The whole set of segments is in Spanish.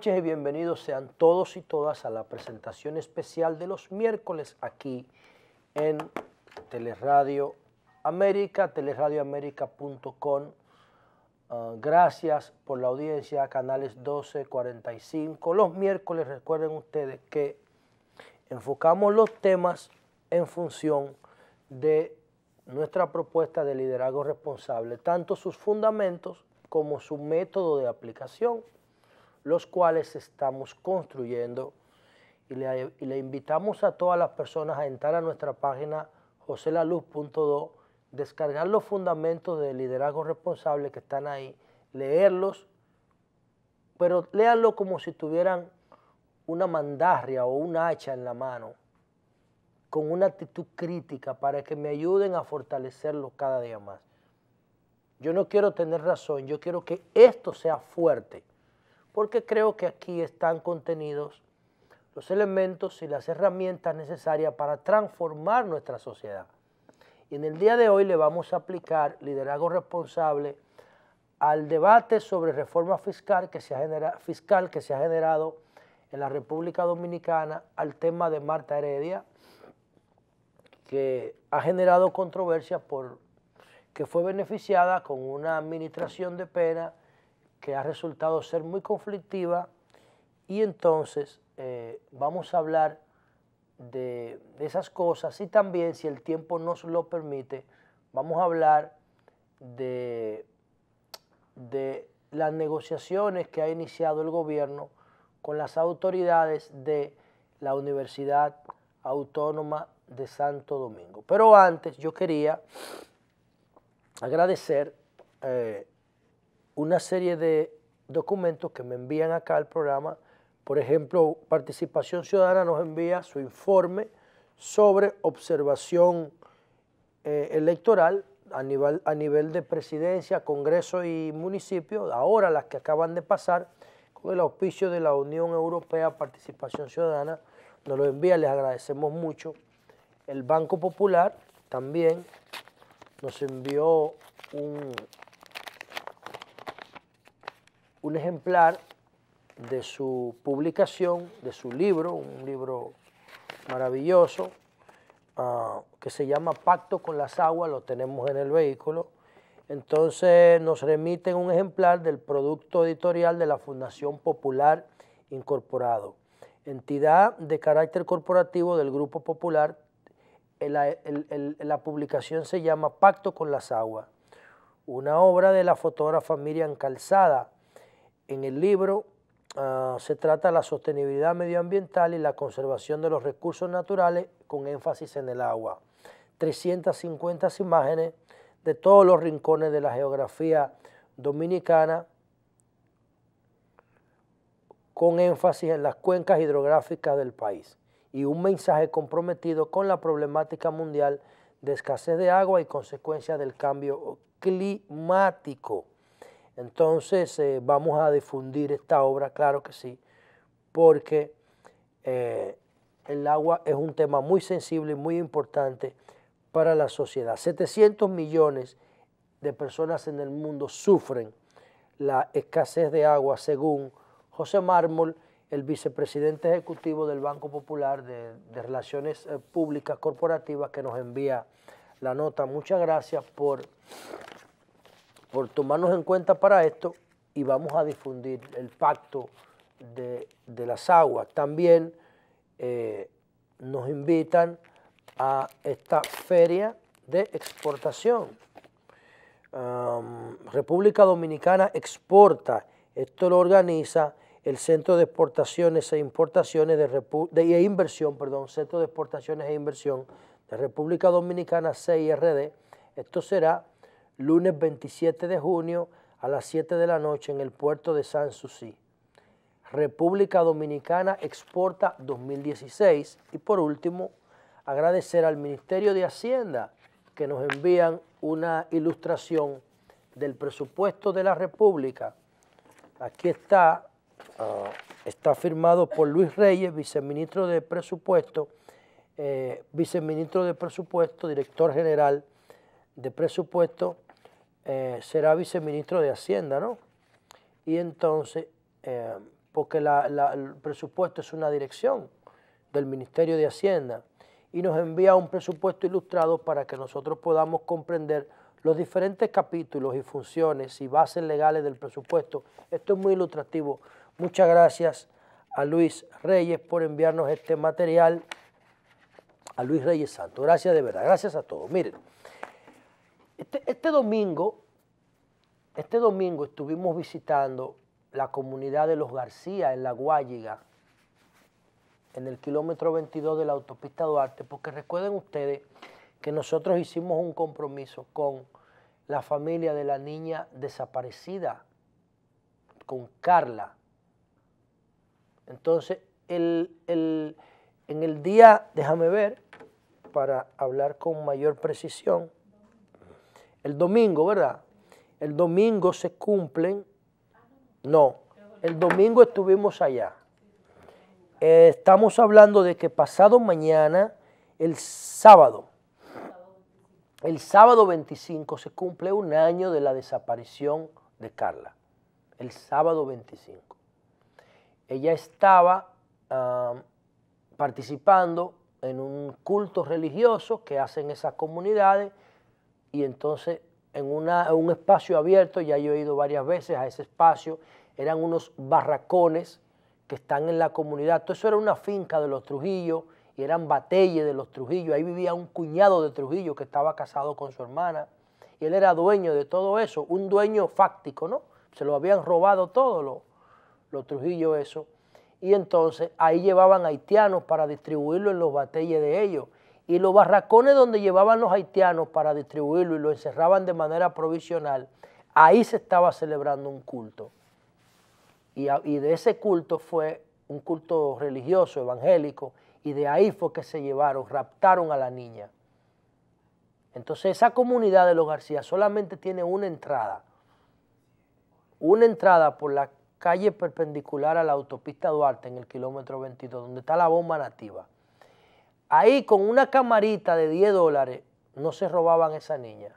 noches y bienvenidos sean todos y todas a la presentación especial de los miércoles aquí en Teleradio América, teleradioamerica.com. Ah, gracias por la audiencia, canales 1245. Los miércoles recuerden ustedes que enfocamos los temas en función de nuestra propuesta de liderazgo responsable, tanto sus fundamentos como su método de aplicación los cuales estamos construyendo. Y le, invitamos a todas las personas a entrar a nuestra página joselaluz.do, descargar los fundamentos de liderazgo responsable que están ahí, leerlos, pero léanlo como si tuvieran una mandarria o una hacha en la mano, con una actitud crítica para que me ayuden a fortalecerlo cada día más. Yo no quiero tener razón, yo quiero que esto sea fuerte porque creo que aquí están contenidos los elementos y las herramientas necesarias para transformar nuestra sociedad. Y en el día de hoy le vamos a aplicar liderazgo responsable al debate sobre reforma fiscal que se ha, generado en la República Dominicana, al tema de Marta Heredia, que ha generado controversia por que fue beneficiada con una administración de pena que ha resultado ser muy conflictiva y entonces eh, vamos a hablar de, esas cosas y también, si el tiempo nos lo permite, vamos a hablar de, de las negociaciones que ha iniciado el gobierno con las autoridades de la Universidad Autónoma de Santo Domingo. Pero antes yo quería agradecer eh, una serie de documentos que me envían acá al programa. Por ejemplo, Participación Ciudadana nos envía su informe sobre observación eh, electoral a nivel, a nivel de presidencia, Congreso y municipio, ahora las que acaban de pasar, con el auspicio de la Unión Europea Participación Ciudadana, nos lo envía, les agradecemos mucho. El Banco Popular también nos envió un, un ejemplar de su publicación, de su libro, un libro maravilloso, ah, que se llama Pacto con las Aguas, lo tenemos en el vehículo. Entonces nos remiten un ejemplar del producto editorial de la Fundación Popular Incorporado, entidad de carácter corporativo del Grupo Popular. la publicación se llama Pacto con las Aguas, una obra de la fotógrafa Miriam Calzada, en el libro ah, se trata la sostenibilidad medioambiental y la conservación de los recursos naturales con énfasis en el agua. 350 imágenes de todos los rincones de la geografía dominicana con énfasis en las cuencas hidrográficas del país y un mensaje comprometido con la problemática mundial de escasez de agua y consecuencia del cambio climático. Entonces eh, vamos a difundir esta obra, claro que sí, porque eh, el agua es un tema muy sensible y muy importante para la sociedad. 700 millones de personas en el mundo sufren la escasez de agua, según José Mármol, el vicepresidente ejecutivo del Banco Popular de Relaciones eh, Públicas Corporativas, que nos envía la nota. Muchas gracias por por tomarnos en cuenta para esto y vamos a difundir el pacto de, las aguas. También eh, nos invitan a esta feria de exportación. República Dominicana exporta, esto lo organiza el Centro de Exportaciones e Importaciones de, e Inversión, perdón, Centro de Exportaciones e Inversión de República Dominicana, CIRD. Esto será lunes 27 de junio a las 7 de la noche en el puerto de San República Dominicana Exporta 2016. Y por último, agradecer al Ministerio de Hacienda que nos envían una ilustración del presupuesto de la República. Aquí está, ah, está firmado por Luis Reyes, viceministro de Presupuesto, eh, viceministro de Presupuesto, director general de Presupuesto, eh, será viceministro de Hacienda, ¿no? Y entonces, eh, porque el presupuesto es una dirección del Ministerio de Hacienda y nos envía un presupuesto ilustrado para que nosotros podamos comprender los diferentes capítulos y funciones y bases legales del presupuesto. Esto es muy ilustrativo. Muchas gracias a Luis Reyes por enviarnos este material, a Luis Reyes Santo. Gracias de verdad, gracias a todos. Miren. Este, este, domingo, este domingo estuvimos visitando la comunidad de los García en La Guayiga, en el kilómetro 22 de la autopista Duarte, porque recuerden ustedes que nosotros hicimos un compromiso con la familia de la niña desaparecida, con Carla. Entonces, en el día, déjame ver, para hablar con mayor precisión, el domingo, ¿verdad? El domingo se cumplen. No, el domingo estuvimos allá. Eh, estamos hablando de que pasado mañana, el sábado, el sábado 25 se cumple un año de la desaparición de Carla. El sábado 25. Ella estaba participando en un culto religioso que hacen esas comunidades y entonces en, un espacio abierto, ya yo he ido varias veces a ese espacio, eran unos barracones que están en la comunidad. Todo eso era una finca de los Trujillo y eran batelles de los Trujillo. Ahí vivía un cuñado de Trujillo que estaba casado con su hermana y él era dueño de todo eso, un dueño fáctico, ¿no? Se lo habían robado todo los lo Trujillo eso. Y entonces ahí llevaban haitianos para distribuirlo en los batalles de ellos y los barracones donde llevaban los haitianos para distribuirlo y lo encerraban de manera provisional, ahí se estaba celebrando un culto. Y, de ese culto fue un culto religioso, evangélico, y de ahí fue que se llevaron, raptaron a la niña. Entonces esa comunidad de los García solamente tiene una entrada, una entrada por la calle perpendicular a la autopista Duarte en el kilómetro 22, donde está la bomba nativa. Ahí con una camarita de 10 dólares no se robaban a esa niña.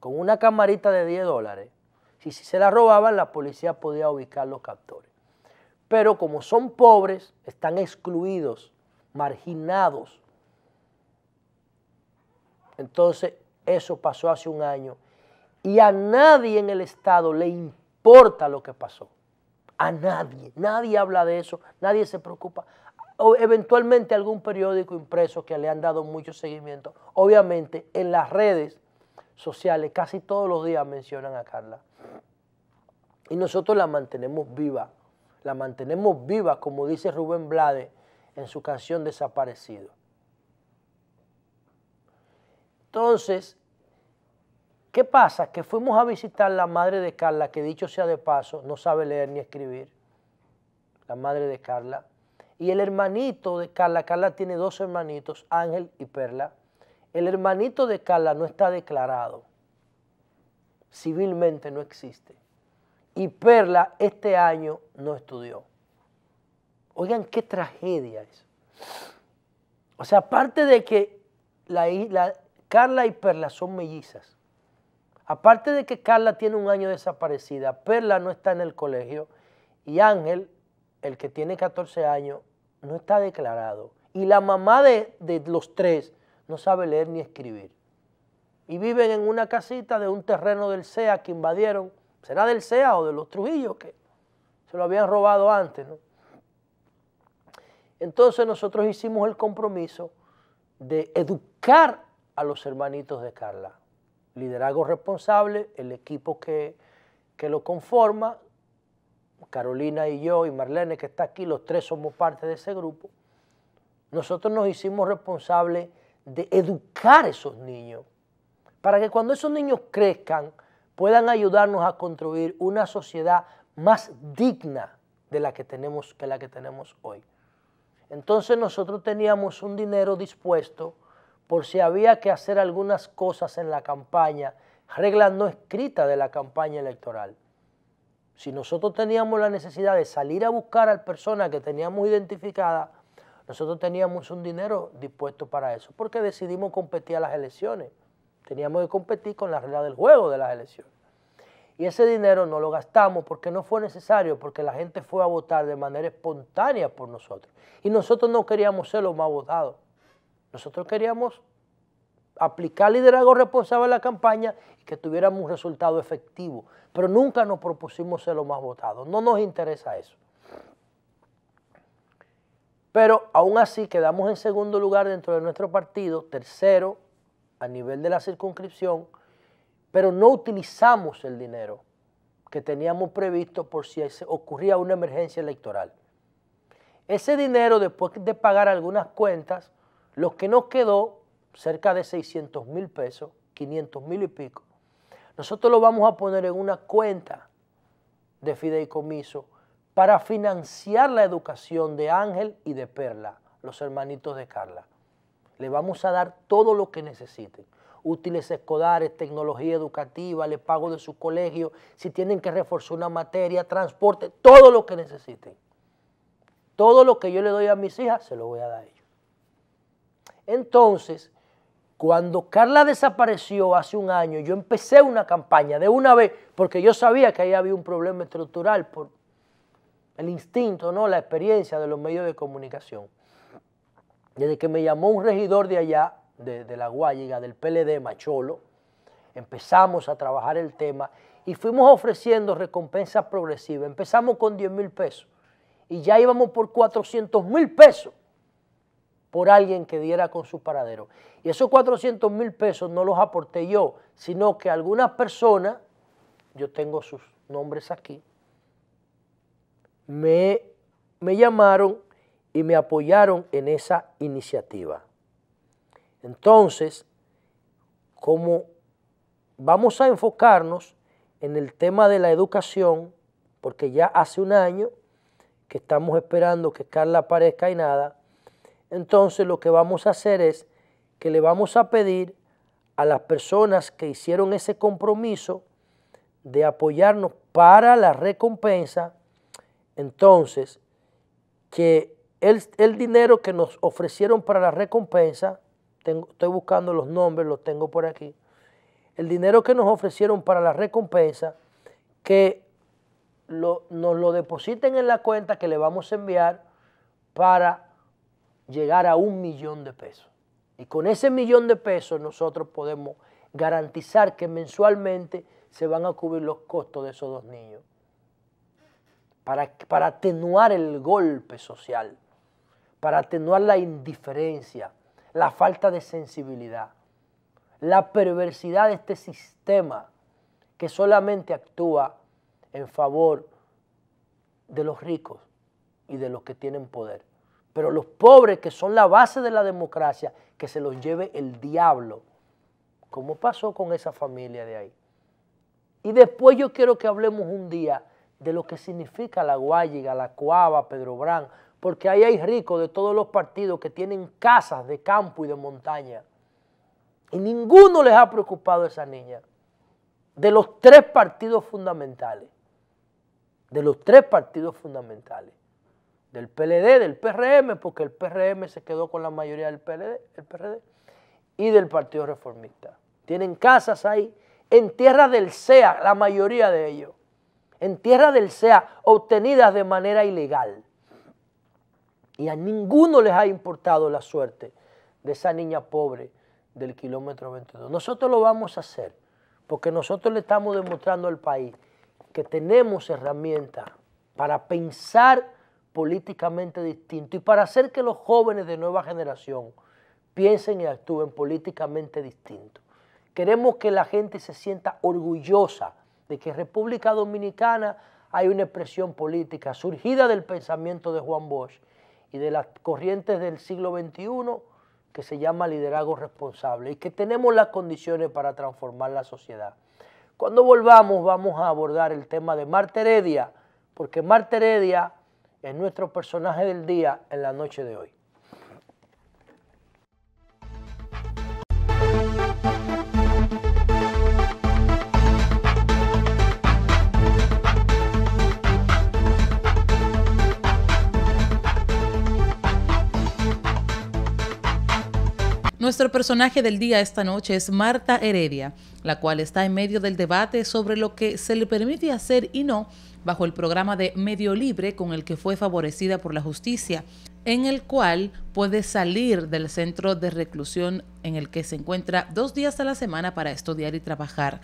Con una camarita de 10 dólares. Si, si se la robaban, la policía podía ubicar los captores. Pero como son pobres, están excluidos, marginados. Entonces, eso pasó hace un año. Y a nadie en el Estado le importa lo que pasó. A nadie. Nadie habla de eso. Nadie se preocupa o eventualmente algún periódico impreso que le han dado mucho seguimiento. Obviamente en las redes sociales casi todos los días mencionan a Carla. Y nosotros la mantenemos viva, la mantenemos viva como dice Rubén Blade en su canción Desaparecido. Entonces, ¿qué pasa? Que fuimos a visitar la madre de Carla, que dicho sea de paso, no sabe leer ni escribir, la madre de Carla, y el hermanito de Carla, Carla tiene dos hermanitos, Ángel y Perla. El hermanito de Carla no está declarado. Civilmente no existe. Y Perla este año no estudió. Oigan qué tragedia es. O sea, aparte de que Carla y Perla son mellizas, aparte de que Carla tiene un año desaparecida, Perla no está en el colegio y Ángel, el que tiene 14 años, no está declarado. Y la mamá de, los tres no sabe leer ni escribir. Y viven en una casita de un terreno del CEA que invadieron. ¿Será del CEA o de los Trujillos que se lo habían robado antes? Entonces nosotros hicimos el compromiso de educar a los hermanitos de Carla. Liderazgo responsable, el equipo que, que lo conforma, Carolina y yo y Marlene que está aquí, los tres somos parte de ese grupo, nosotros nos hicimos responsables de educar a esos niños para que cuando esos niños crezcan puedan ayudarnos a construir una sociedad más digna de la que tenemos, que la que tenemos hoy. Entonces nosotros teníamos un dinero dispuesto por si había que hacer algunas cosas en la campaña, reglas no escritas de la campaña electoral. Si nosotros teníamos la necesidad de salir a buscar a la persona que teníamos identificada, nosotros teníamos un dinero dispuesto para eso, porque decidimos competir a las elecciones. Teníamos que competir con la regla del juego de las elecciones. Y ese dinero no lo gastamos porque no fue necesario, porque la gente fue a votar de manera espontánea por nosotros. Y nosotros no queríamos ser los más votados. Nosotros queríamos aplicar liderazgo responsable en la campaña y que tuviéramos un resultado efectivo. Pero nunca nos propusimos ser los más votados. No nos interesa eso. Pero aún así quedamos en segundo lugar dentro de nuestro partido, tercero a nivel de la circunscripción, pero no utilizamos el dinero que teníamos previsto por si ocurría una emergencia electoral. Ese dinero, después de pagar algunas cuentas, lo que nos quedó cerca de 600 mil pesos, 500 mil y pico, nosotros lo vamos a poner en una cuenta de fideicomiso para financiar la educación de Ángel y de Perla, los hermanitos de Carla. Le vamos a dar todo lo que necesiten. Útiles escolares, tecnología educativa, le pago de su colegio, si tienen que reforzar una materia, transporte, todo lo que necesiten. Todo lo que yo le doy a mis hijas, se lo voy a dar a ellos. Entonces, cuando Carla desapareció hace un año, yo empecé una campaña de una vez, porque yo sabía que ahí había un problema estructural por el instinto, ¿no? la experiencia de los medios de comunicación. Desde que me llamó un regidor de allá, de, La Guayiga, del PLD, Macholo, empezamos a trabajar el tema y fuimos ofreciendo recompensas progresivas. Empezamos con 10 mil pesos y ya íbamos por 400 mil pesos por alguien que diera con su paradero. Y esos 400 mil pesos no los aporté yo, sino que algunas personas, yo tengo sus nombres aquí, me, me llamaron y me apoyaron en esa iniciativa. Entonces, como vamos a enfocarnos en el tema de la educación, porque ya hace un año que estamos esperando que Carla aparezca y nada, entonces lo que vamos a hacer es que le vamos a pedir a las personas que hicieron ese compromiso de apoyarnos para la recompensa, entonces que el, el dinero que nos ofrecieron para la recompensa, tengo, estoy buscando los nombres, los tengo por aquí, el dinero que nos ofrecieron para la recompensa, que nos lo depositen en la cuenta que le vamos a enviar para llegar a un millón de pesos. Y con ese millón de pesos nosotros podemos garantizar que mensualmente se van a cubrir los costos de esos dos niños. Para, para atenuar el golpe social, para atenuar la indiferencia, la falta de sensibilidad, la perversidad de este sistema que solamente actúa en favor de los ricos y de los que tienen poder. Pero los pobres, que son la base de la democracia, que se los lleve el diablo. ¿Cómo pasó con esa familia de ahí. Y después yo quiero que hablemos un día de lo que significa la Guayiga, la Cuava, Pedro Brán, porque ahí hay ricos de todos los partidos que tienen casas de campo y de montaña. Y ninguno les ha preocupado a esa niña. De los tres partidos fundamentales. De los tres partidos fundamentales del PLD, del PRM, porque el PRM se quedó con la mayoría del PLD, el PRD, y del Partido Reformista. Tienen casas ahí, en tierra del SEA, la mayoría de ellos, en tierra del SEA, obtenidas de manera ilegal. Y a ninguno les ha importado la suerte de esa niña pobre del kilómetro 22. Nosotros lo vamos a hacer, porque nosotros le estamos demostrando al país que tenemos herramientas para pensar políticamente distinto y para hacer que los jóvenes de nueva generación piensen y actúen políticamente distinto. Queremos que la gente se sienta orgullosa de que en República Dominicana hay una expresión política surgida del pensamiento de Juan Bosch y de las corrientes del siglo XXI que se llama liderazgo responsable y que tenemos las condiciones para transformar la sociedad. Cuando volvamos vamos a abordar el tema de Marta Heredia, porque Marta Heredia es nuestro personaje del día en la noche de hoy. Nuestro personaje del día esta noche es Marta Heredia, la cual está en medio del debate sobre lo que se le permite hacer y no bajo el programa de Medio Libre con el que fue favorecida por la justicia, en el cual puede salir del centro de reclusión en el que se encuentra dos días a la semana para estudiar y trabajar.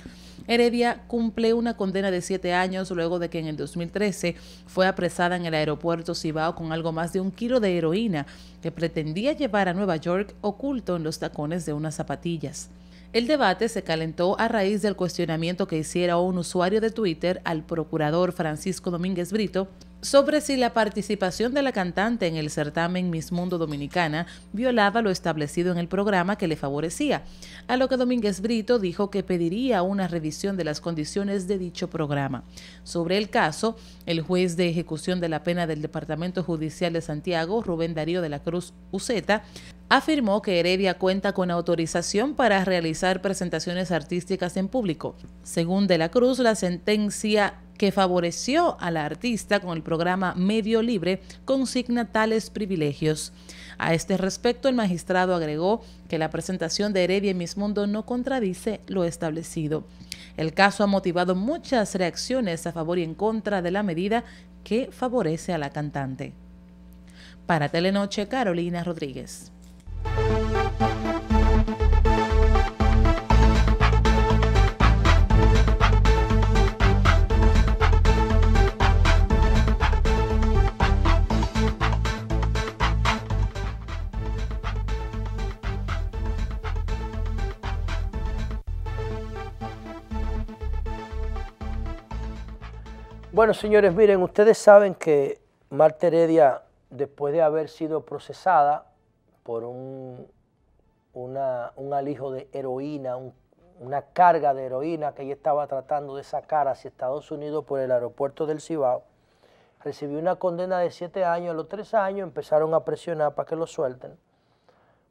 Heredia cumple una condena de siete años luego de que en el 2013 fue apresada en el aeropuerto Cibao con algo más de un kilo de heroína que pretendía llevar a Nueva York oculto en los tacones de unas zapatillas. El debate se calentó a raíz del cuestionamiento que hiciera un usuario de Twitter al procurador Francisco Domínguez Brito sobre si la participación de la cantante en el certamen Miss Mundo Dominicana violaba lo establecido en el programa que le favorecía, a lo que Domínguez Brito dijo que pediría una revisión de las condiciones de dicho programa. Sobre el caso, el juez de ejecución de la pena del Departamento Judicial de Santiago, Rubén Darío de la Cruz Uceta, afirmó que Heredia cuenta con autorización para realizar presentaciones artísticas en público. Según de la Cruz, la sentencia que favoreció a la artista con el programa Medio Libre consigna tales privilegios. A este respecto, el magistrado agregó que la presentación de Heredia en Miss Mundo no contradice lo establecido. El caso ha motivado muchas reacciones a favor y en contra de la medida que favorece a la cantante. Para Telenoche, Carolina Rodríguez. Bueno, señores, miren, ustedes saben que Marta Heredia, después de haber sido procesada por un, un alijo de heroína, una carga de heroína que ella estaba tratando de sacar hacia Estados Unidos por el aeropuerto del Cibao, recibió una condena de siete años. A los tres años empezaron a presionar para que lo suelten,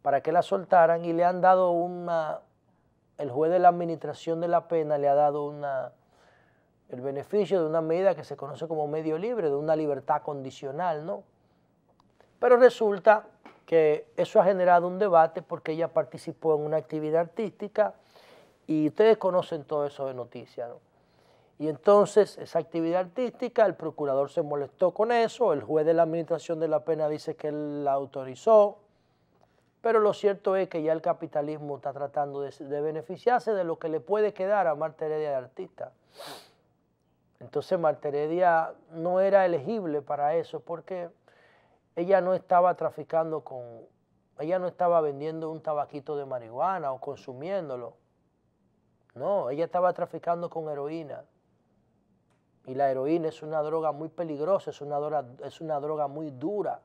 para que la soltaran y le han dado una, el juez de la administración de la pena le ha dado una el beneficio de una medida que se conoce como medio libre, de una libertad condicional, ¿no? Pero resulta que eso ha generado un debate porque ella participó en una actividad artística y ustedes conocen todo eso de noticia, ¿no? Y entonces esa actividad artística, el procurador se molestó con eso, el juez de la administración de la pena dice que él la autorizó, pero lo cierto es que ya el capitalismo está tratando de, beneficiarse de lo que le puede quedar a Marta Heredia de artista. Entonces Marta Heredia no era elegible para eso porque ella no estaba traficando con, ella no estaba vendiendo un tabaquito de marihuana o consumiéndolo. No, ella estaba traficando con heroína. Y la heroína es una droga muy peligrosa, es una droga, es una droga muy dura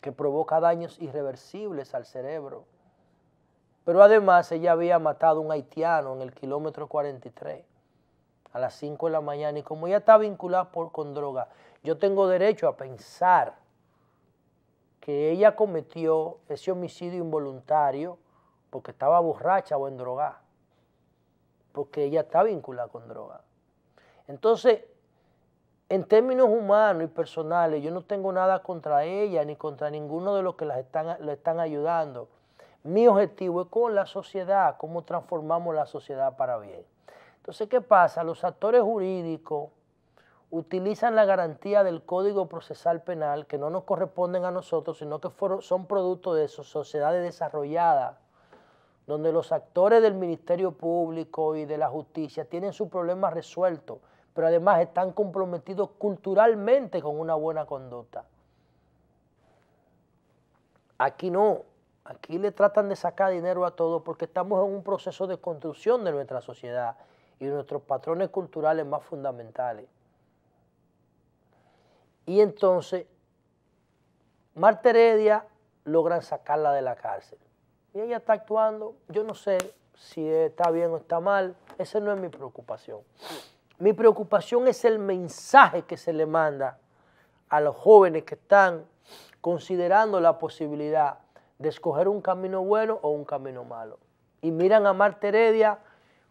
que provoca daños irreversibles al cerebro. Pero además ella había matado a un haitiano en el kilómetro 43 a las 5 de la mañana y como ella está vinculada por, con droga, yo tengo derecho a pensar que ella cometió ese homicidio involuntario porque estaba borracha o en droga, porque ella está vinculada con droga. Entonces, en términos humanos y personales, yo no tengo nada contra ella ni contra ninguno de los que están, la están ayudando. Mi objetivo es con la sociedad, cómo transformamos la sociedad para bien. Entonces, ¿qué pasa? Los actores jurídicos utilizan la garantía del Código Procesal Penal, que no nos corresponden a nosotros, sino que son producto de sociedades desarrolladas, donde los actores del Ministerio Público y de la justicia tienen sus problemas resueltos, pero además están comprometidos culturalmente con una buena conducta. Aquí no, aquí le tratan de sacar dinero a todos porque estamos en un proceso de construcción de nuestra sociedad y nuestros patrones culturales más fundamentales. Y entonces, Marta Heredia logran sacarla de la cárcel. Y ella está actuando, yo no sé si está bien o está mal, esa no es mi preocupación. Mi preocupación es el mensaje que se le manda a los jóvenes que están considerando la posibilidad de escoger un camino bueno o un camino malo. Y miran a Marta Heredia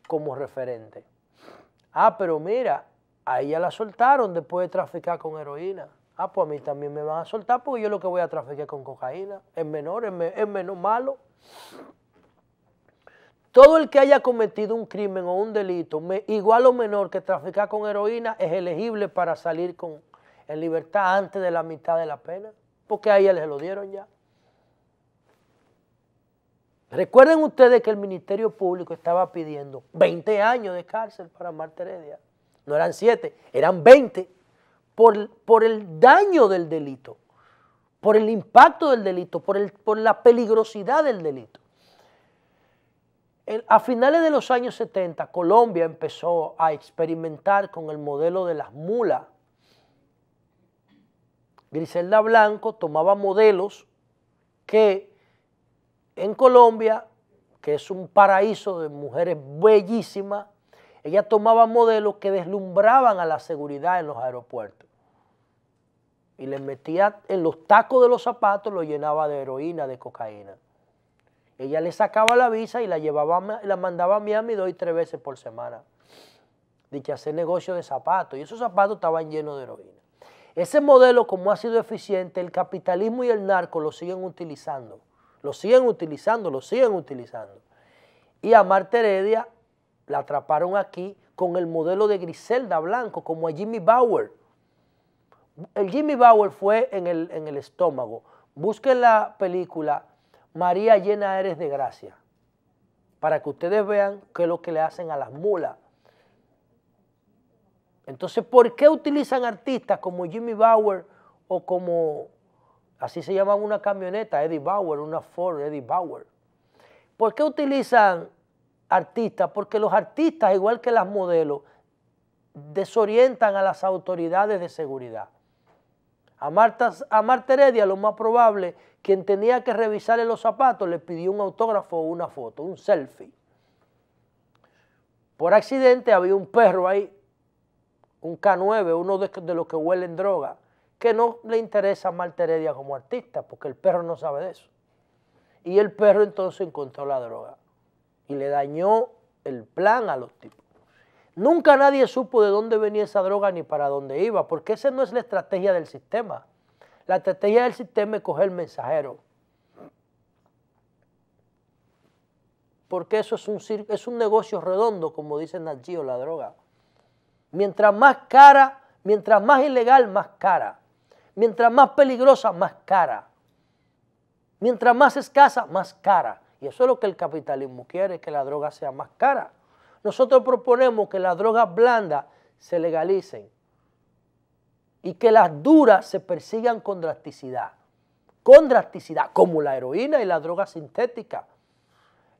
como referente. Ah, pero mira, a ella la soltaron después de traficar con heroína. Ah, pues a mí también me van a soltar porque yo lo que voy a traficar con cocaína. Es menor, es, menos malo. Todo el que haya cometido un crimen o un delito, igual o menor que traficar con heroína, es elegible para salir con, en libertad antes de la mitad de la pena, porque a ella se lo dieron ya. Recuerden ustedes que el Ministerio Público estaba pidiendo 20 años de cárcel para Marta Heredia. No eran 7, eran 20 por, por el daño del delito, por el impacto del delito, por, el, por la peligrosidad del delito. a finales de los años 70, Colombia empezó a experimentar con el modelo de las mulas. Griselda Blanco tomaba modelos que en Colombia, que es un paraíso de mujeres bellísimas, ella tomaba modelos que deslumbraban a la seguridad en los aeropuertos. Y les metía en los tacos de los zapatos, lo llenaba de heroína, de cocaína. Ella le sacaba la visa y la, llevaba, la mandaba a Miami dos y tres veces por semana. que hacer negocio de zapatos. Y esos zapatos estaban llenos de heroína. Ese modelo, como ha sido eficiente, el capitalismo y el narco lo siguen utilizando. Lo siguen utilizando, lo siguen utilizando. Y a Marta Heredia la atraparon aquí con el modelo de Griselda Blanco, como a Jimmy Bauer. El Jimmy Bauer fue en el, estómago. Busquen la película María llena eres de gracia, para que ustedes vean qué es lo que le hacen a las mulas. Entonces, ¿por qué utilizan artistas como Jimmy Bauer o como Así se llama una camioneta, Eddie Bauer, una Ford Eddie Bauer. ¿Por qué utilizan artistas? Porque los artistas, igual que las modelos, desorientan a las autoridades de seguridad. A Marta, a Marta Heredia, lo más probable, quien tenía que revisarle los zapatos, le pidió un autógrafo o una foto, un selfie. Por accidente había un perro ahí, un K9, uno de los que huelen droga que no le interesa a Marta Heredia como artista, porque el perro no sabe de eso. Y el perro entonces encontró la droga y le dañó el plan a los tipos. Nunca nadie supo de dónde venía esa droga ni para dónde iba, porque esa no es la estrategia del sistema. La estrategia del sistema es coger mensajero. Porque eso es un, es un negocio redondo, como dice o la droga. Mientras más cara, mientras más ilegal, más cara. Mientras más peligrosa, más cara. Mientras más escasa, más cara. Y eso es lo que el capitalismo quiere, que la droga sea más cara. Nosotros proponemos que las drogas blandas se legalicen y que las duras se persigan con drasticidad. Con drasticidad, como la heroína y la droga sintética.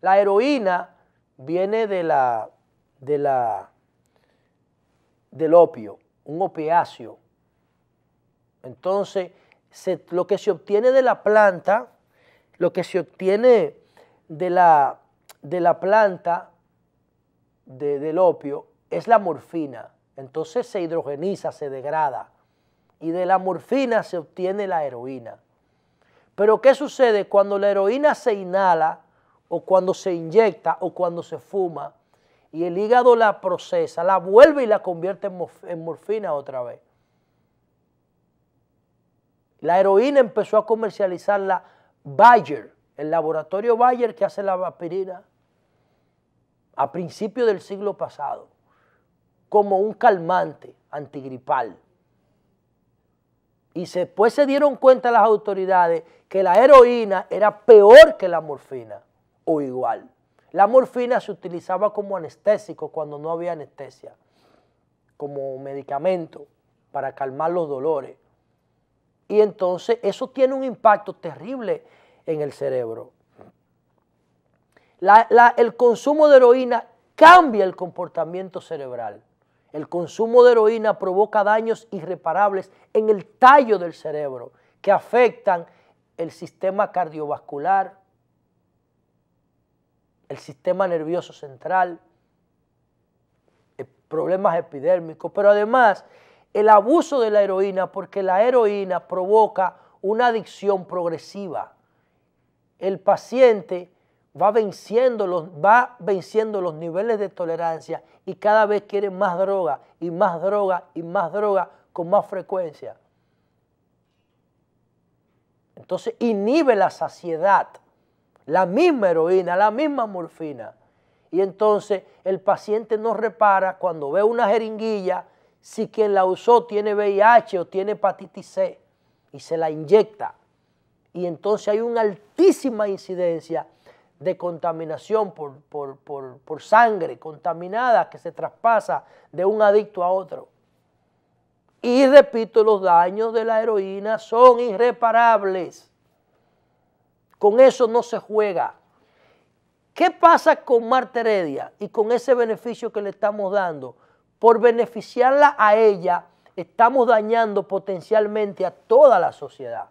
La heroína viene de la, de la, del opio, un opiáceo entonces, lo que se obtiene de la planta, lo que se obtiene de la, de la planta del opio es la morfina. Entonces se hidrogeniza, se degrada. Y de la morfina se obtiene la heroína. Pero ¿qué sucede cuando la heroína se inhala o cuando se inyecta o cuando se fuma y el hígado la procesa, la vuelve y la convierte en morfina otra vez? La heroína empezó a comercializar la Bayer, el laboratorio Bayer que hace la Vapirina, a principios del siglo pasado, como un calmante antigripal. Y después se dieron cuenta las autoridades que la heroína era peor que la morfina, o igual. La morfina se utilizaba como anestésico cuando no había anestesia, como medicamento para calmar los dolores. Y entonces eso tiene un impacto terrible en el cerebro. el consumo de heroína cambia el comportamiento cerebral. El consumo de heroína provoca daños irreparables en el tallo del cerebro que afectan el sistema cardiovascular, el sistema nervioso central, eh, problemas epidérmicos, pero además el abuso de la heroína porque la heroína provoca una adicción progresiva. El paciente va venciendo los, va venciendo los niveles de tolerancia y cada vez quiere más droga y más droga y más droga con más frecuencia. Entonces inhibe la saciedad, la misma heroína, la misma morfina. Y entonces el paciente no repara cuando ve una jeringuilla, si quien la usó tiene VIH o tiene hepatitis C y se la inyecta. Y entonces hay una altísima incidencia de contaminación por, sangre contaminada que se traspasa de un adicto a otro. Y repito, los daños de la heroína son irreparables. Con eso no se juega. ¿Qué pasa con Marta Heredia y con ese beneficio que le estamos dando? por beneficiarla a ella, estamos dañando potencialmente a toda la sociedad.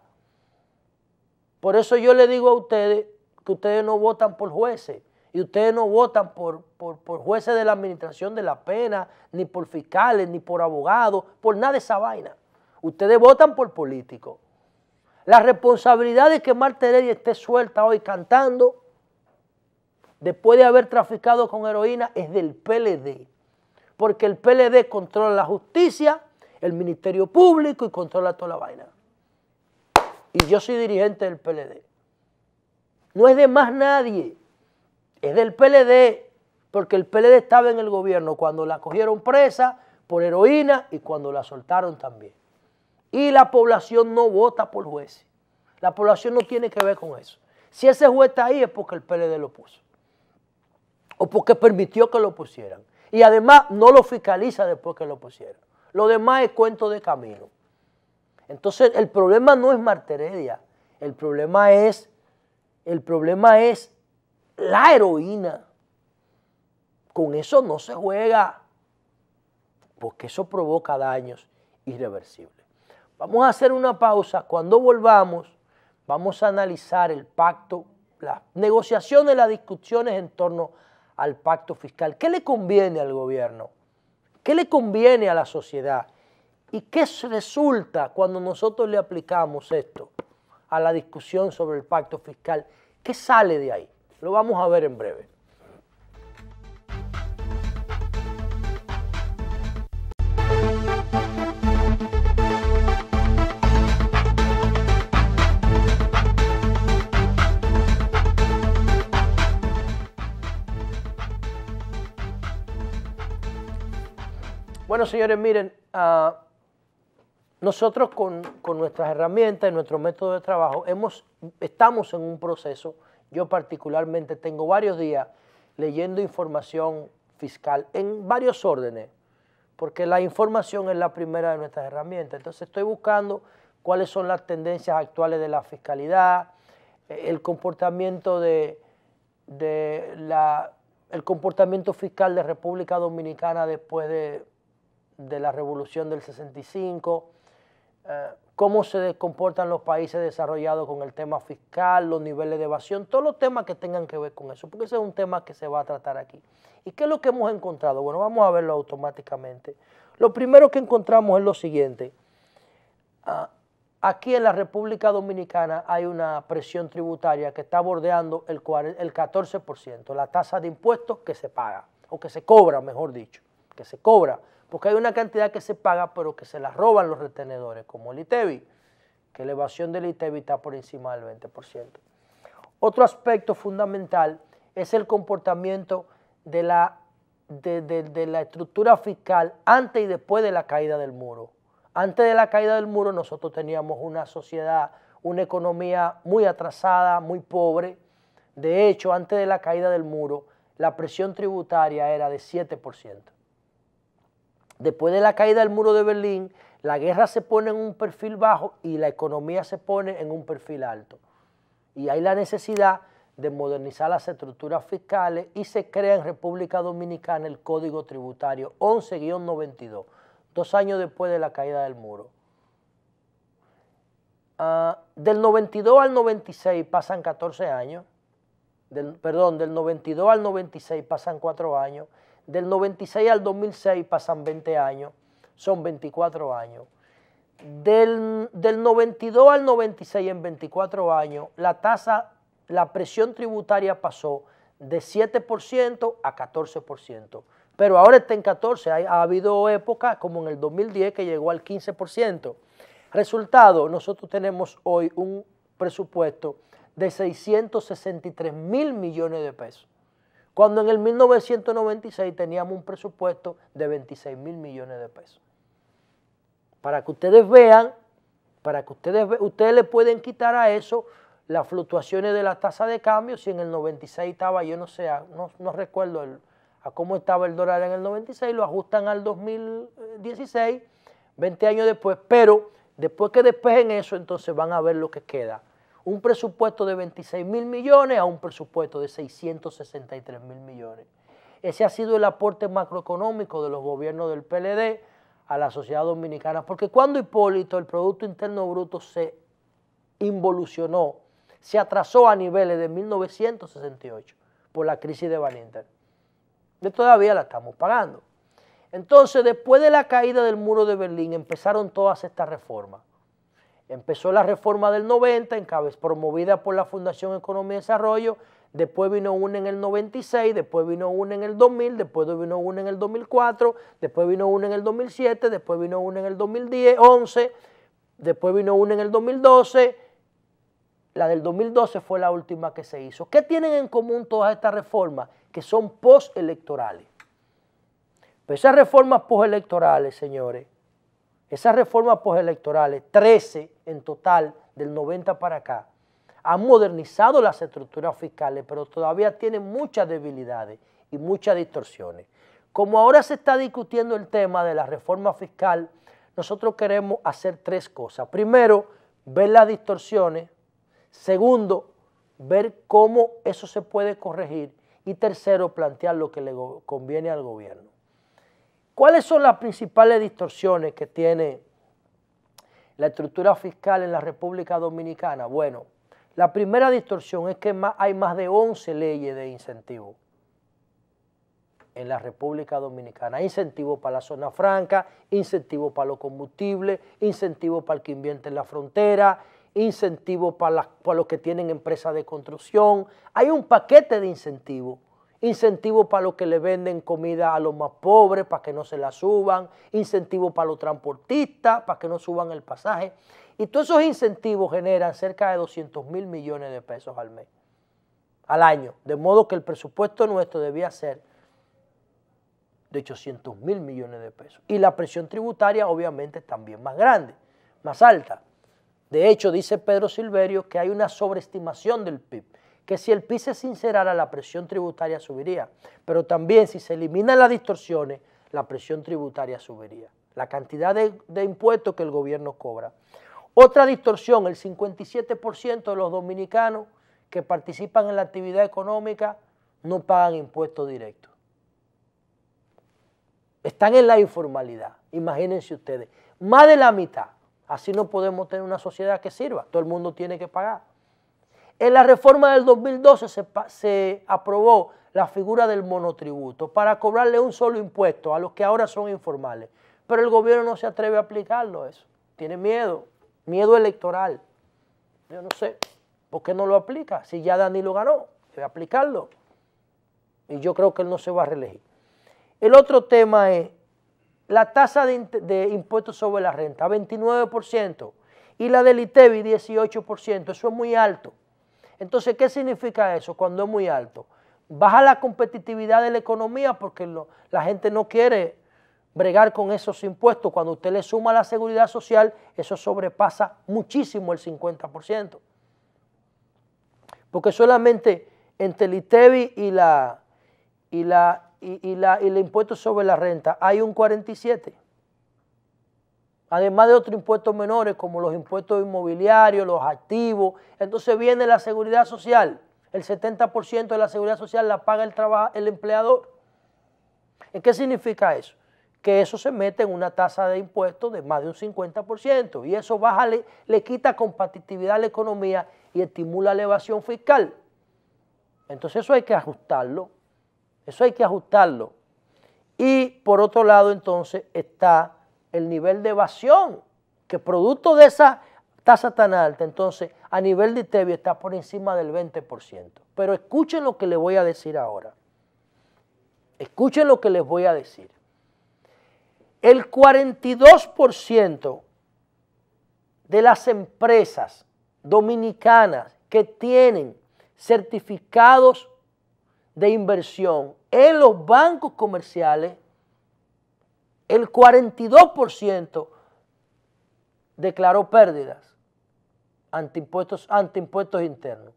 Por eso yo le digo a ustedes que ustedes no votan por jueces y ustedes no votan por, por, jueces de la administración de la pena, ni por fiscales, ni por abogados, por nada de esa vaina. Ustedes votan por políticos. La responsabilidad de que Marta Heredia esté suelta hoy cantando, después de haber traficado con heroína, es del PLD porque el PLD controla la justicia, el Ministerio Público y controla toda la vaina. Y yo soy dirigente del PLD. No es de más nadie, es del PLD, porque el PLD estaba en el gobierno cuando la cogieron presa por heroína y cuando la soltaron también. Y la población no vota por jueces. La población no tiene que ver con eso. Si ese juez está ahí es porque el PLD lo puso. O porque permitió que lo pusieran. Y además no lo fiscaliza después que lo pusieron. Lo demás es cuento de camino. Entonces el problema no es Marteredia, el problema es, el problema es la heroína. Con eso no se juega, porque eso provoca daños irreversibles. Vamos a hacer una pausa. Cuando volvamos, vamos a analizar el pacto, las negociaciones, las discusiones en torno a al pacto fiscal? ¿Qué le conviene al gobierno? ¿Qué le conviene a la sociedad? ¿Y qué resulta cuando nosotros le aplicamos esto a la discusión sobre el pacto fiscal? ¿Qué sale de ahí? Lo vamos a ver en breve. Bueno, señores, miren, ah, nosotros con, nuestras herramientas y nuestro método de trabajo estamos en un proceso. Yo particularmente tengo varios días leyendo información fiscal en varios órdenes, porque la información es la primera de nuestras herramientas. Entonces estoy buscando cuáles son las tendencias actuales de la fiscalidad, eh, el comportamiento de, el comportamiento fiscal de República Dominicana después de de la revolución del 65, eh, cómo se comportan los países desarrollados con el tema fiscal, los niveles de evasión, todos los temas que tengan que ver con eso, porque ese es un tema que se va a tratar aquí. ¿Y qué es lo que hemos encontrado? Bueno, vamos a verlo automáticamente. Lo primero que encontramos es lo siguiente. Ah, aquí en la República Dominicana hay una presión tributaria que está bordeando el, el 14%, la tasa de impuestos que se paga, o que se cobra, mejor dicho, que se cobra porque hay una cantidad que se paga, pero que se la roban los retenedores, como el ITEBI, e que la evasión del ITEBI e está por encima del 20%. Otro aspecto fundamental es el comportamiento de la, la estructura fiscal antes y después de la caída del muro. Antes de la caída del muro nosotros teníamos una sociedad, una economía muy atrasada, muy pobre. De hecho, antes de la caída del muro, la presión tributaria era de 7%. Después de la caída del muro de Berlín, la guerra se pone en un perfil bajo y la economía se pone en un perfil alto. Y hay la necesidad de modernizar las estructuras fiscales y se crea en República Dominicana el Código Tributario 11-92, dos años después de la caída del muro. Ah, del 92 al 96 pasan 14 años, del, perdón, del 92 al 96 pasan 4 años, del 96 al 2006 pasan 20 años, son 24 años. Del, 92 al 96 en 24 años, la tasa, la presión tributaria pasó de 7% a 14%. Pero ahora está en 14%, ha, ha habido épocas como en el 2010 que llegó al 15%. Resultado, nosotros tenemos hoy un presupuesto de 663 mil millones de pesos. Cuando en el 1996 teníamos un presupuesto de 26 mil millones de pesos. Para que ustedes vean, para que ustedes ustedes le pueden quitar a eso las fluctuaciones de la tasa de cambio, si en el 96 estaba, yo no sé, no, recuerdo a cómo estaba el dólar en el 96, lo ajustan al 2016, 20 años después, pero después que despejen eso, entonces van a ver lo que queda un presupuesto de 26 mil millones a un presupuesto de 663 mil millones. Ese ha sido el aporte macroeconómico de los gobiernos del PLD a la sociedad dominicana, porque cuando Hipólito el Producto Interno Bruto se involucionó, se atrasó a niveles de 1968 por la crisis de Van todavía la estamos pagando. Entonces, después de la caída del muro de Berlín, empezaron todas estas reformas Empezó la reforma del 90, en promovida por la Fundación Economía y Desarrollo, después vino una en el 96, después vino una en el 2000, después vino una en el 2004, después vino una en el 2007, después vino una en el 2011, después vino una en el 2012. La del 2012 fue la última que se hizo. ¿Qué tienen en común todas estas reformas? Que son postelectorales. Pero pues esas reformas postelectorales, señores, esas reformas postelectorales, 13 en total del 90 para acá, han modernizado las estructuras fiscales, pero todavía tienen muchas debilidades y muchas distorsiones. Como ahora se está discutiendo el tema de la reforma fiscal, nosotros queremos hacer tres cosas. Primero, ver las distorsiones. Segundo, ver cómo eso se puede corregir. Y tercero, plantear lo que le conviene al gobierno. ¿Cuáles son las principales distorsiones que tiene la estructura fiscal en la República Dominicana? Bueno, la primera distorsión es que hay más de 11 leyes de incentivo en la República Dominicana. Hay incentivos para la zona franca, incentivos para los combustibles, incentivos para el que invierte en la frontera, incentivos para, para, los que tienen empresas de construcción. Hay un paquete de incentivos incentivo para los que le venden comida a los más pobres, para que no se la suban, incentivo para los transportistas, para que no suban el pasaje. Y todos esos incentivos generan cerca de 200 mil millones de pesos al mes, al año. De modo que el presupuesto nuestro debía ser de 800 mil millones de pesos. Y la presión tributaria obviamente también más grande, más alta. De hecho, dice Pedro Silverio que hay una sobreestimación del PIB que si el PIB se sincerara, la presión tributaria subiría. Pero también si se eliminan las distorsiones, la presión tributaria subiría. La cantidad de, impuestos que el gobierno cobra. Otra distorsión, el 57% de los dominicanos que participan en la actividad económica no pagan impuestos directos. Están en la informalidad, imagínense ustedes. Más de la mitad. Así no podemos tener una sociedad que sirva. Todo el mundo tiene que pagar. En la reforma del 2012 se, aprobó la figura del monotributo para cobrarle un solo impuesto a los que ahora son informales. Pero el gobierno no se atreve a aplicarlo eso. Tiene miedo, miedo electoral. Yo no sé, ¿por qué no lo aplica? Si ya Danilo ganó, debe aplicarlo. Y yo creo que él no se va a reelegir. El otro tema es la tasa de, de impuestos sobre la renta, 29%, y la del ITEBI, 18%. E eso es muy alto. Entonces, ¿qué significa eso cuando es muy alto? Baja la competitividad de la economía porque la gente no quiere bregar con esos impuestos. Cuando usted le suma la seguridad social, eso sobrepasa muchísimo el 50%. Porque solamente entre el ITEBI y la, y la, y, la, y el impuesto sobre la renta hay un 47% además de otros impuestos menores como los impuestos inmobiliarios, los activos. Entonces viene la seguridad social. El 70% de la seguridad social la paga el, el empleador. ¿en qué significa eso? Que eso se mete en una tasa de impuestos de más de un 50% y eso baja, le, le quita competitividad a la economía y estimula la evasión fiscal. Entonces eso hay que ajustarlo, eso hay que ajustarlo. Y por otro lado entonces está el nivel de evasión, que producto de esa tasa tan alta, entonces a nivel de ITEBIO está por encima del 20%. Pero escuchen lo que les voy a decir ahora. Escuchen lo que les voy a decir. El 42% de las empresas dominicanas que tienen certificados de inversión en los bancos comerciales el 42% declaró pérdidas ante impuestos, ante impuestos internos.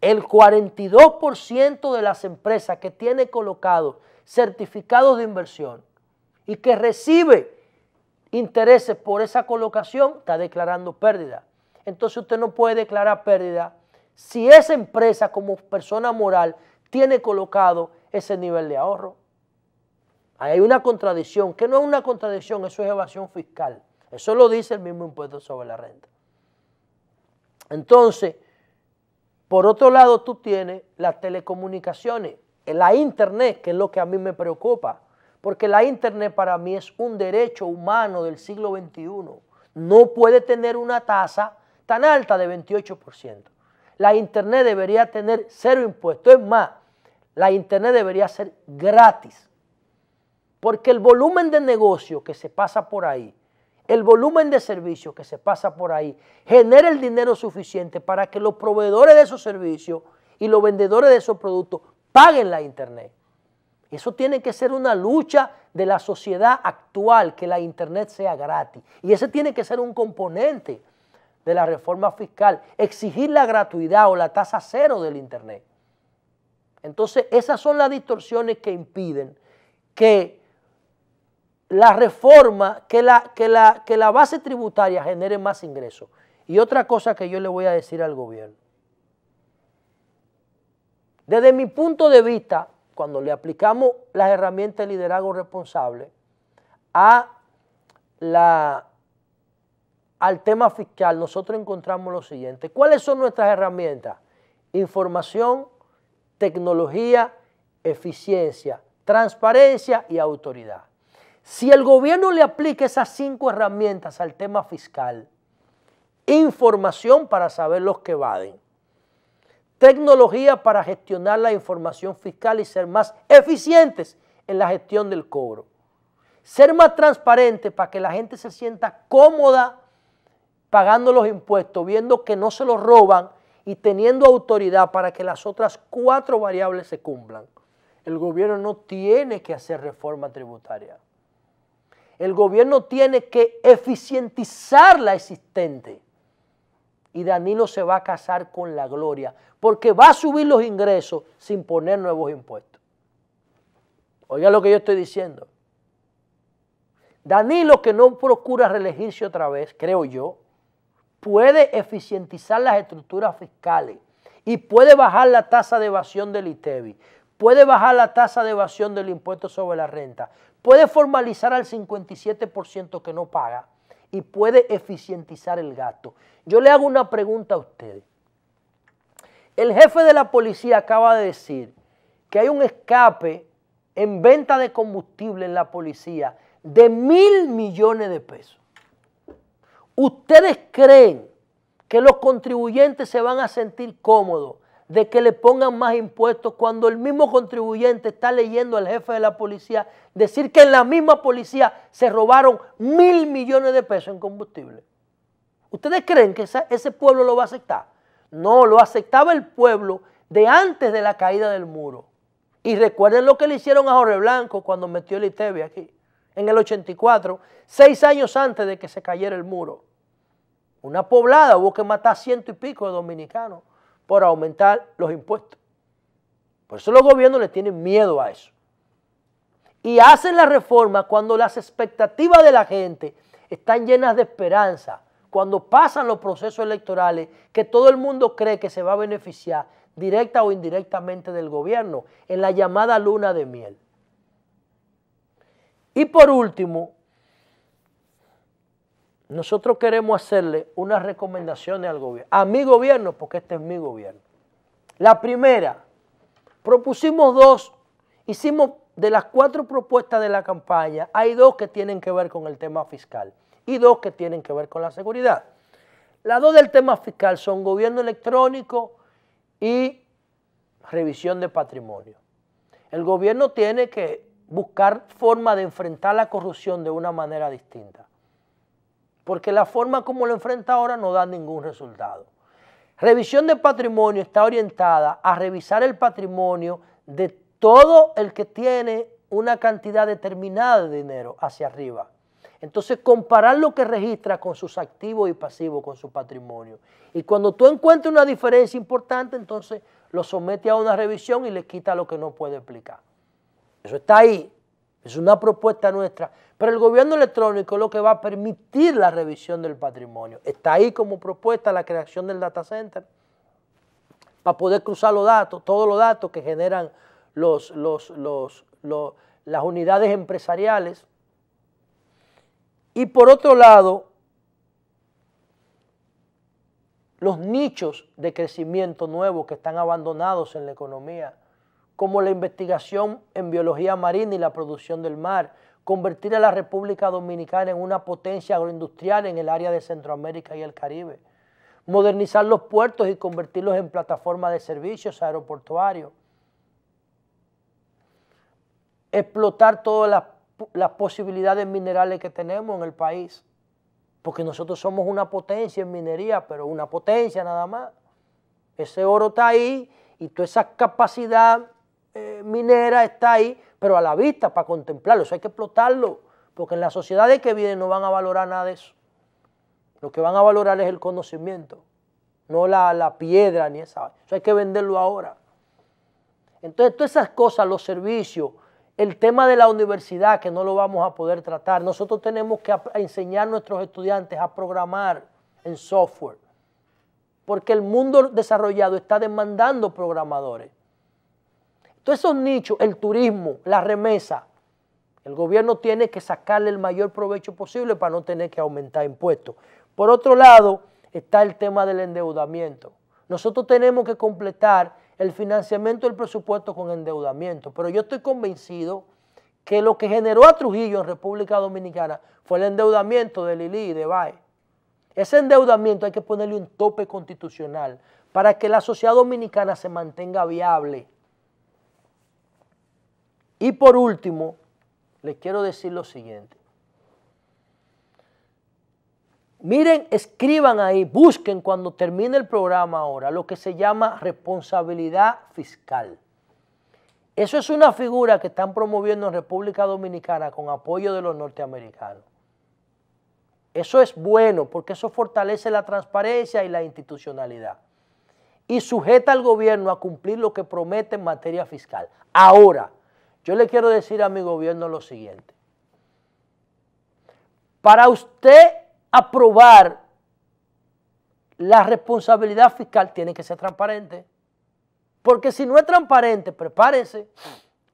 El 42% de las empresas que tiene colocado certificados de inversión y que recibe intereses por esa colocación está declarando pérdida. Entonces usted no puede declarar pérdida si esa empresa como persona moral tiene colocado ese nivel de ahorro. Hay una contradicción, que no es una contradicción, eso es evasión fiscal. Eso lo dice el mismo impuesto sobre la renta. Entonces, por otro lado, tú tienes las telecomunicaciones, la Internet, que es lo que a mí me preocupa, porque la Internet para mí es un derecho humano del siglo XXI. No puede tener una tasa tan alta de 28%. La Internet debería tener cero impuestos. Es más, la Internet debería ser gratis porque el volumen de negocio que se pasa por ahí, el volumen de servicios que se pasa por ahí, genera el dinero suficiente para que los proveedores de esos servicios y los vendedores de esos productos paguen la Internet. Eso tiene que ser una lucha de la sociedad actual, que la Internet sea gratis. Y ese tiene que ser un componente de la reforma fiscal, exigir la gratuidad o la tasa cero del Internet. Entonces, esas son las distorsiones que impiden que la reforma, que la, que la, que la base tributaria genere más ingresos. Y otra cosa que yo le voy a decir al gobierno. Desde mi punto de vista, cuando le aplicamos las herramientas de liderazgo responsable a la, al tema fiscal, nosotros encontramos lo siguiente. ¿Cuáles son nuestras herramientas? Información, tecnología, eficiencia, transparencia y autoridad. Si el gobierno le aplica esas cinco herramientas al tema fiscal, información para saber los que evaden, tecnología para gestionar la información fiscal y ser más eficientes en la gestión del cobro, ser más transparente para que la gente se sienta cómoda pagando los impuestos, viendo que no se los roban y teniendo autoridad para que las otras cuatro variables se cumplan. El gobierno no tiene que hacer reforma tributaria. El gobierno tiene que eficientizar la existente. Y Danilo se va a casar con la gloria, porque va a subir los ingresos sin poner nuevos impuestos. Oiga lo que yo estoy diciendo. Danilo, que no procura reelegirse otra vez, creo yo, puede eficientizar las estructuras fiscales y puede bajar la tasa de evasión del ITEBI, puede bajar la tasa de evasión del impuesto sobre la renta, puede formalizar al 57% que no paga y puede eficientizar el gasto. Yo le hago una pregunta a ustedes. El jefe de la policía acaba de decir que hay un escape en venta de combustible en la policía de mil millones de pesos. ¿Ustedes creen que los contribuyentes se van a sentir cómodos de que le pongan más impuestos cuando el mismo contribuyente está leyendo al jefe de la policía decir que en la misma policía se robaron mil millones de pesos en combustible. ¿Ustedes creen que ese pueblo lo va a aceptar? No, lo aceptaba el pueblo de antes de la caída del muro. Y recuerden lo que le hicieron a Jorge Blanco cuando metió el ITEBI aquí, en el 84, seis años antes de que se cayera el muro. Una poblada hubo que matar ciento y pico de dominicanos por aumentar los impuestos. Por eso los gobiernos le tienen miedo a eso. Y hacen la reforma cuando las expectativas de la gente están llenas de esperanza, cuando pasan los procesos electorales que todo el mundo cree que se va a beneficiar directa o indirectamente del gobierno, en la llamada luna de miel. Y por último, nosotros queremos hacerle unas recomendaciones al gobierno, a mi gobierno, porque este es mi gobierno. La primera, propusimos dos, hicimos de las cuatro propuestas de la campaña, hay dos que tienen que ver con el tema fiscal y dos que tienen que ver con la seguridad. Las dos del tema fiscal son gobierno electrónico y revisión de patrimonio. El gobierno tiene que buscar forma de enfrentar la corrupción de una manera distinta porque la forma como lo enfrenta ahora no da ningún resultado. Revisión de patrimonio está orientada a revisar el patrimonio de todo el que tiene una cantidad determinada de dinero hacia arriba. Entonces, comparar lo que registra con sus activos y pasivos, con su patrimonio. Y cuando tú encuentras una diferencia importante, entonces lo somete a una revisión y le quita lo que no puede explicar. Eso está ahí. Es una propuesta nuestra pero el gobierno electrónico es lo que va a permitir la revisión del patrimonio. Está ahí como propuesta la creación del data center para poder cruzar los datos, todos los datos que generan las unidades empresariales. Y por otro lado, los nichos de crecimiento nuevos que están abandonados en la economía, como la investigación en biología marina y la producción del mar, convertir a la República Dominicana en una potencia agroindustrial en el área de Centroamérica y el Caribe, modernizar los puertos y convertirlos en plataformas de servicios aeroportuarios, explotar todas las, posibilidades minerales que tenemos en el país, porque nosotros somos una potencia en minería, pero una potencia nada más. Ese oro está ahí y toda esa capacidad eh, minera está ahí, pero a la vista, para contemplarlo. Eso hay que explotarlo, porque en las sociedades que vienen no van a valorar nada de eso. Lo que van a valorar es el conocimiento, no la, la piedra ni esa. Eso hay que venderlo ahora. Entonces, todas esas cosas, los servicios, el tema de la universidad, que no lo vamos a poder tratar. Nosotros tenemos que enseñar a nuestros estudiantes a programar en software, porque el mundo desarrollado está demandando programadores. Todos esos nichos, el turismo, la remesa, el gobierno tiene que sacarle el mayor provecho posible para no tener que aumentar impuestos. Por otro lado, está el tema del endeudamiento. Nosotros tenemos que completar el financiamiento del presupuesto con endeudamiento, pero yo estoy convencido que lo que generó a Trujillo en República Dominicana fue el endeudamiento de Lili y de Bay. Ese endeudamiento hay que ponerle un tope constitucional para que la sociedad dominicana se mantenga viable y por último, les quiero decir lo siguiente. Miren, escriban ahí, busquen cuando termine el programa ahora lo que se llama responsabilidad fiscal. Eso es una figura que están promoviendo en República Dominicana con apoyo de los norteamericanos. Eso es bueno porque eso fortalece la transparencia y la institucionalidad y sujeta al gobierno a cumplir lo que promete en materia fiscal. Ahora, yo le quiero decir a mi gobierno lo siguiente. Para usted aprobar la responsabilidad fiscal tiene que ser transparente. Porque si no es transparente, prepárense,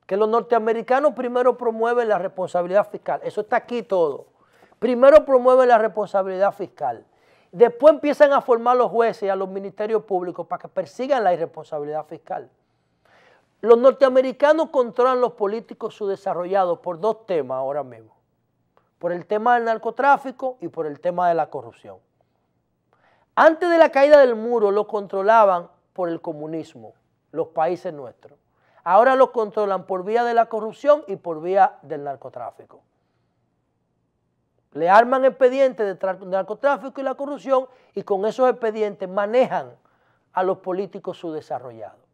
que los norteamericanos primero promueven la responsabilidad fiscal. Eso está aquí todo. Primero promueven la responsabilidad fiscal. Después empiezan a formar a los jueces y a los ministerios públicos para que persigan la irresponsabilidad fiscal. Los norteamericanos controlan los políticos subdesarrollados por dos temas ahora mismo. Por el tema del narcotráfico y por el tema de la corrupción. Antes de la caída del muro lo controlaban por el comunismo, los países nuestros. Ahora los controlan por vía de la corrupción y por vía del narcotráfico. Le arman expedientes de narcotráfico y la corrupción y con esos expedientes manejan a los políticos subdesarrollados.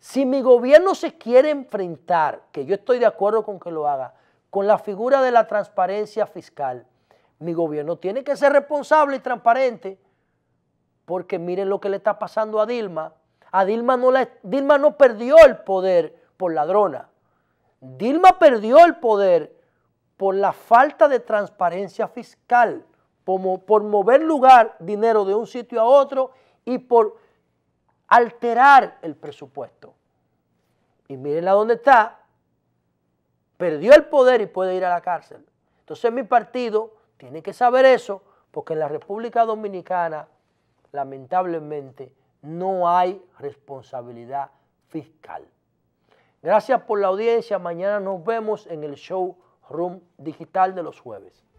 Si mi gobierno se quiere enfrentar, que yo estoy de acuerdo con que lo haga, con la figura de la transparencia fiscal, mi gobierno tiene que ser responsable y transparente, porque miren lo que le está pasando a Dilma. A Dilma no, Dilma no perdió el poder por ladrona. Dilma perdió el poder por la falta de transparencia fiscal, por, por mover lugar, dinero de un sitio a otro y por alterar el presupuesto. Y a dónde está. Perdió el poder y puede ir a la cárcel. Entonces mi partido tiene que saber eso porque en la República Dominicana lamentablemente no hay responsabilidad fiscal. Gracias por la audiencia. Mañana nos vemos en el showroom digital de los jueves.